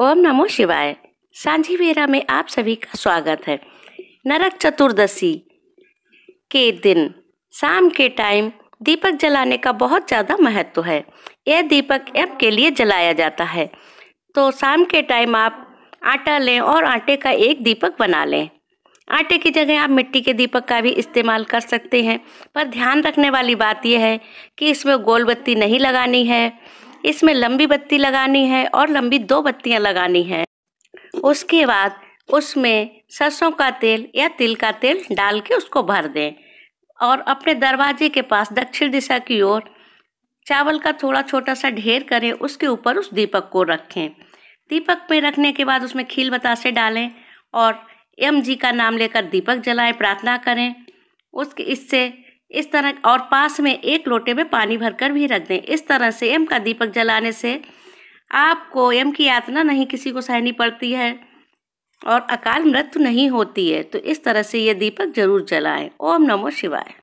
ओम नमो शिवाय सांझी वेरा में आप सभी का स्वागत है नरक चतुर्दशी के दिन शाम के टाइम दीपक जलाने का बहुत ज़्यादा महत्व है यह दीपक एप के लिए जलाया जाता है तो शाम के टाइम आप आटा लें और आटे का एक दीपक बना लें आटे की जगह आप मिट्टी के दीपक का भी इस्तेमाल कर सकते हैं पर ध्यान रखने वाली बात यह है कि इसमें गोल बत्ती नहीं लगानी है इसमें लंबी बत्ती लगानी है और लंबी दो बत्तियां लगानी है उसके बाद उसमें सरसों का तेल या तिल का तेल डाल के उसको भर दें और अपने दरवाजे के पास दक्षिण दिशा की ओर चावल का थोड़ा छोटा सा ढेर करें उसके ऊपर उस दीपक को रखें दीपक में रखने के बाद उसमें खील बतासे डालें और एम जी का नाम लेकर दीपक जलाएं प्रार्थना करें उसके इससे इस तरह और पास में एक लोटे में पानी भरकर भी रख दें इस तरह से एम का दीपक जलाने से आपको एम की यातना नहीं किसी को सहनी पड़ती है और अकाल मृत्यु नहीं होती है तो इस तरह से ये दीपक जरूर जलाएं ओम नमो शिवाय